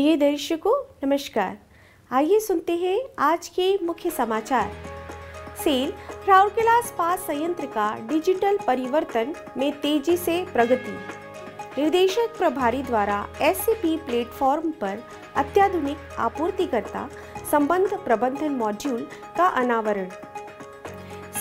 प्रिय दर्शकों नमस्कार आइए सुनते हैं आज के मुख्य समाचार सेल राउरकेला इस्पात संयंत्र का डिजिटल परिवर्तन में तेजी से प्रगति निर्देशक प्रभारी द्वारा एस प्लेटफॉर्म पर अत्याधुनिक आपूर्तिकर्ता संबंध प्रबंधन मॉड्यूल का अनावरण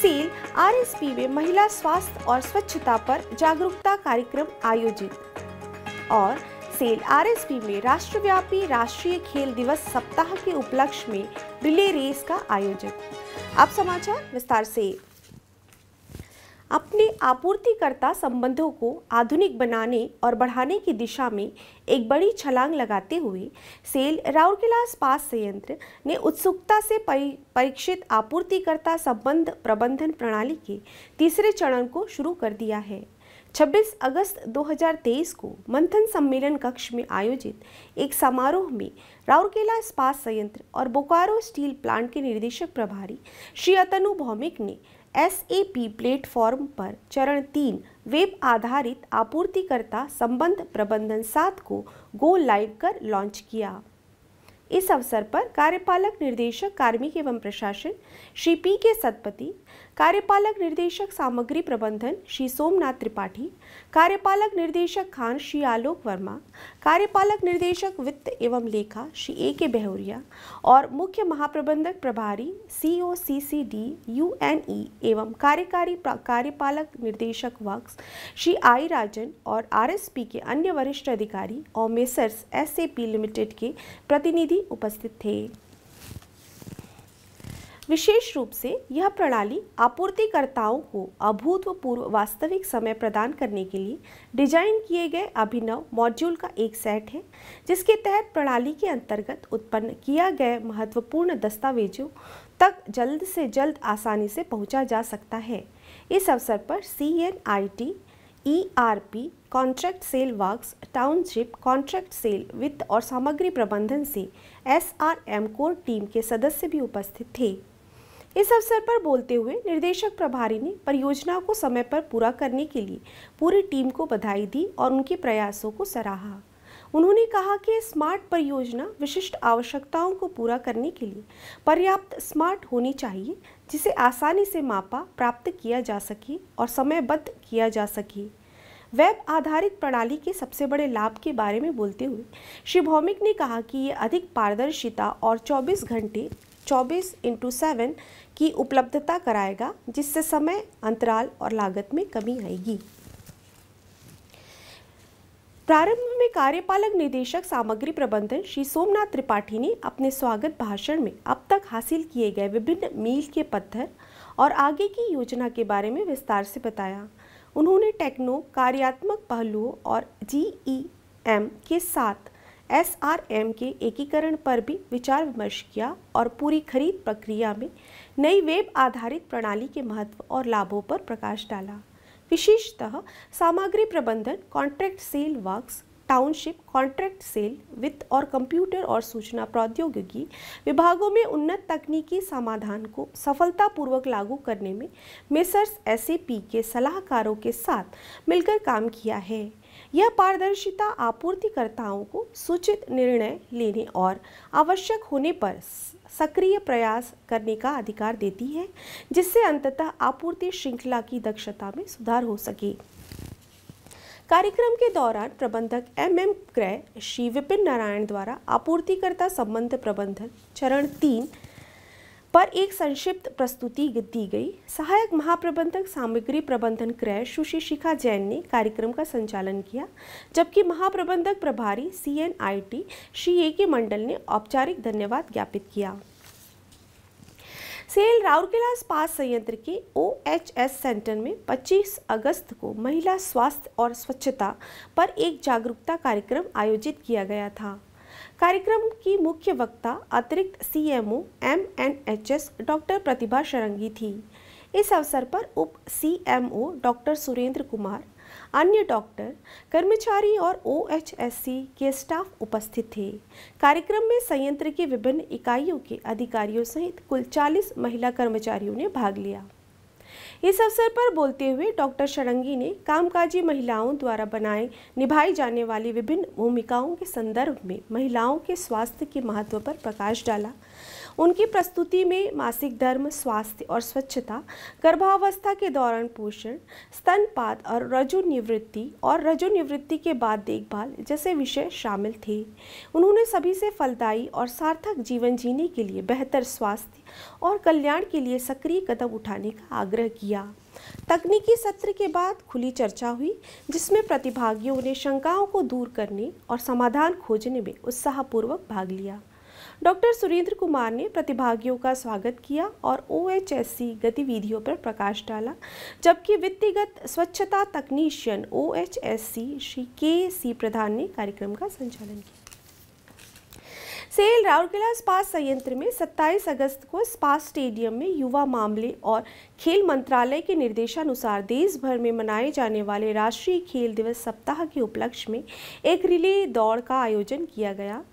सेल आरएसपी में महिला स्वास्थ्य और स्वच्छता पर जागरूकता कार्यक्रम आयोजित और सेल आरएसपी में राष्ट्रव्यापी राष्ट्रीय खेल दिवस सप्ताह के उपलक्ष्य में रिले रेस का आयोजन अब समाचार विस्तार से अपने आपूर्तिकर्ता संबंधों को आधुनिक बनाने और बढ़ाने की दिशा में एक बड़ी छलांग लगाते हुए सेल राउरकेला इस्पात संयंत्र ने उत्सुकता से परीक्षित आपूर्तिकर्ता संबंध प्रबंधन प्रणाली के तीसरे चरण को शुरू कर दिया है 26 अगस्त 2023 को मंथन सम्मेलन कक्ष में आयोजित एक समारोह में राउरकेला इस्पात संयंत्र और बोकारो स्टील प्लांट के निर्देशक प्रभारी श्री अतनु भौमिक ने एस ए पी प्लेटफॉर्म पर चरण तीन वेब आधारित आपूर्तिकर्ता संबंध प्रबंधन सात को गो लाइव कर लॉन्च किया इस अवसर पर कार्यपालक निर्देशक कार्मिक एवं प्रशासन श्री पी के सतपति कार्यपालक निर्देशक सामग्री प्रबंधन श्री सोमनाथ त्रिपाठी कार्यपालक निर्देशक खान श्री आलोक वर्मा कार्यपालक निर्देशक वित्त एवं लेखा श्री ए के बहुरिया और मुख्य महाप्रबंधक प्रभारी C O C C D U N E एवं कार्यकारी कार्यपालक निर्देशक वक्स श्री आई राजन और आर एस पी के अन्य वरिष्ठ अधिकारी और messrs S A P limited के प्रतिनिधि उपस्थित थे विशेष रूप से यह प्रणाली आपूर्तिकर्ताओं को अभूतपूर्व वास्तविक समय प्रदान करने के लिए डिजाइन किए गए अभिनव मॉड्यूल का एक सेट है जिसके तहत प्रणाली के अंतर्गत उत्पन्न किया गया महत्वपूर्ण दस्तावेजों तक जल्द से जल्द आसानी से पहुंचा जा सकता है इस अवसर पर C N I T E R P contract cell works township contract cell वित्त और सामग्री प्रबंधन से S R M core team के सदस्य भी उपस्थित थे इस अवसर पर बोलते हुए निर्देशक प्रभारी ने परियोजना को समय पर पूरा करने के लिए पूरी टीम को बधाई दी और उनके प्रयासों को सराहा उन्होंने कहा कि स्मार्ट परियोजना विशिष्ट आवश्यकताओं को पूरा करने के लिए पर्याप्त स्मार्ट होनी चाहिए जिसे आसानी से मापा प्राप्त किया जा सके और समयबद्ध किया जा सके वेब आधारित प्रणाली के सबसे बड़े लाभ के बारे में बोलते हुए श्री भौमिक ने कहा कि ये अधिक पारदर्शिता और 24 घंटे चौबीस इंटू सेवन की उपलब्धता कराएगा जिससे समय अंतराल और लागत में कमी आएगी प्रारंभ में कार्यपालक निदेशक सामग्री प्रबंधन श्री सोमनाथ त्रिपाठी ने अपने स्वागत भाषण में अब तक हासिल किए गए विभिन्न मील के पत्थर और आगे की योजना के बारे में विस्तार से बताया उन्होंने टेक्नो कार्यात्मक पहलुओं और जी एम e के साथ एस के एकीकरण पर भी विचार विमर्श किया और पूरी खरीद प्रक्रिया में नई वेब आधारित प्रणाली के महत्व और लाभों पर प्रकाश डाला विशेषतः सामग्री प्रबंधन contract cell works township contract cell वित्त और कंप्यूटर और सूचना प्रौद्योगिकी विभागों में उन्नत तकनीकी समाधान को सफलतापूर्वक लागू करने में मेसर्स एस के सलाहकारों के साथ मिलकर काम किया है यह पारदर्शिता आपूर्तिकर्ताओं को सूचित निर्णय लेने और आवश्यक होने पर सक्रिय प्रयास करने का अधिकार देती है जिससे अंततः आपूर्ति श्रृंखला की दक्षता में सुधार हो सके कार्यक्रम के दौरान प्रबंधक एम एम क्रय श्री विपिन नारायण द्वारा आपूर्तिकर्ता संबंध प्रबंधन चरण तीन पर एक संक्षिप्त प्रस्तुति दी गई सहायक महाप्रबंधक सामग्री प्रबंधन क्रय सुशी शिखा जैन ने कार्यक्रम का संचालन किया जबकि महाप्रबंधक प्रभारी C N I T Shri A K Mandal ने औपचारिक धन्यवाद ज्ञापित किया सेल राउरकेला इस्पात संयंत्र के ओ एच एस सेंटर में 25 अगस्त को महिला स्वास्थ्य और स्वच्छता पर एक जागरूकता कार्यक्रम आयोजित किया गया था कार्यक्रम की मुख्य वक्ता अतिरिक्त सीएमओ एमएनएचएस डॉक्टर प्रतिभा शरंगी थी इस अवसर पर उप सीएमओ डॉक्टर सुरेंद्र कुमार अन्य डॉक्टर कर्मचारी और ओएचएससी के स्टाफ उपस्थित थे कार्यक्रम में संयंत्र की विभिन्न इकाइयों के अधिकारियों सहित कुल 40 महिला कर्मचारियों ने भाग लिया इस अवसर पर बोलते हुए डॉक्टर षडंगी ने कामकाजी महिलाओं द्वारा बनाए निभाई जाने वाली विभिन्न भूमिकाओं के संदर्भ में महिलाओं के स्वास्थ्य के महत्व पर प्रकाश डाला उनकी प्रस्तुति में मासिक धर्म स्वास्थ्य और स्वच्छता गर्भावस्था के दौरान पोषण स्तनपात और रजो निवृत्ति और रजो निवृत्ति के बाद देखभाल जैसे विषय शामिल थे उन्होंने सभी से फलदायी और सार्थक जीवन जीने के लिए बेहतर स्वास्थ्य और कल्याण के लिए सक्रिय कदम उठाने का आग्रह किया तकनीकी सत्र के बाद खुली चर्चा हुई जिसमें प्रतिभागियों ने शंकाओं को दूर करने और समाधान खोजने में उत्साहपूर्वक भाग लिया डॉक्टर सुरेंद्र कुमार ने प्रतिभागियों का स्वागत किया और ओ गतिविधियों पर प्रकाश डाला जबकि वित्तीगत स्वच्छता तकनीशियन ओ श्री के सी प्रधान ने कार्यक्रम का संचालन किया सेल राउरकेला स्पास संयंत्र में 27 अगस्त को स्पास स्टेडियम में युवा मामले और खेल मंत्रालय के निर्देशानुसार देश भर में मनाए जाने वाले राष्ट्रीय खेल दिवस सप्ताह के उपलक्ष्य में एक रिले दौड़ का आयोजन किया गया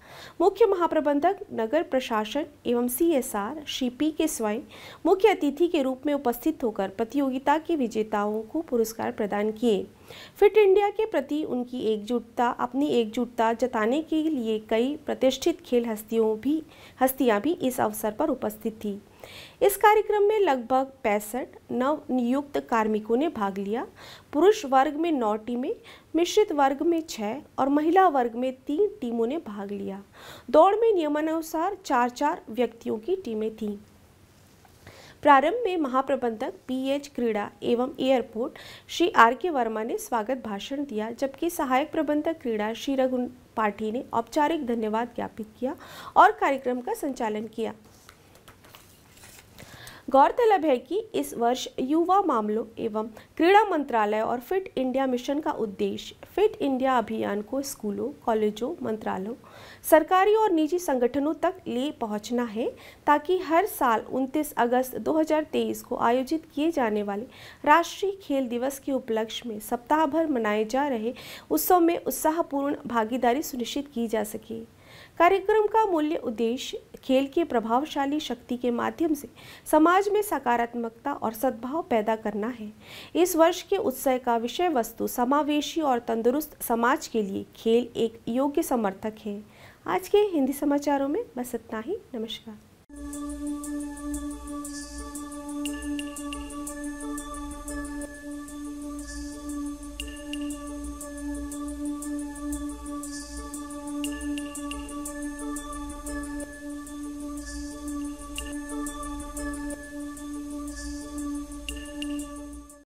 मुख्य महाप्रबंधक नगर प्रशासन एवं सीएसआर श्री पी के स्वाई मुख्य अतिथि के रूप में उपस्थित होकर प्रतियोगिता के विजेताओं को पुरस्कार प्रदान किए फिट इंडिया के प्रति उनकी एकजुटता अपनी एकजुटता जताने के लिए कई प्रतिष्ठित खेल हस्तियों भी हस्तियां भी इस अवसर पर उपस्थित थीं इस कार्यक्रम में लगभग पैंसठ नव नियुक्त कार्मिकों ने भाग लिया पुरुष वर्ग में नौ टीमें मिश्रित वर्ग में छः और महिला वर्ग में तीन टीमों ने भाग लिया दौड़ में नियमानुसार चार चार व्यक्तियों की टीमें थीं प्रारंभ में महाप्रबंधक पीएच क्रीड़ा एवं एयरपोर्ट श्री आर के वर्मा ने स्वागत भाषण दिया जबकि सहायक प्रबंधक क्रीड़ा श्री रघु पाठी ने औपचारिक धन्यवाद ज्ञापित किया और कार्यक्रम का संचालन किया गौरतलब है कि इस वर्ष युवा मामलों एवं क्रीड़ा मंत्रालय और फिट इंडिया मिशन का उद्देश्य फिट इंडिया अभियान को स्कूलों कॉलेजों मंत्रालयों सरकारी और निजी संगठनों तक ले पहुंचना है ताकि हर साल 29 अगस्त 2023 को आयोजित किए जाने वाले राष्ट्रीय खेल दिवस के उपलक्ष्य में सप्ताह भर मनाए जा रहे उत्सव में उत्साहपूर्ण भागीदारी सुनिश्चित की जा सके कार्यक्रम का मूल्य उद्देश्य खेल की प्रभावशाली शक्ति के माध्यम से समाज में सकारात्मकता और सद्भाव पैदा करना है इस वर्ष के उत्सव का विषय वस्तु समावेशी और तंदुरुस्त समाज के लिए खेल एक योग्य समर्थक है आज के हिंदी समाचारों में बस इतना ही नमस्कार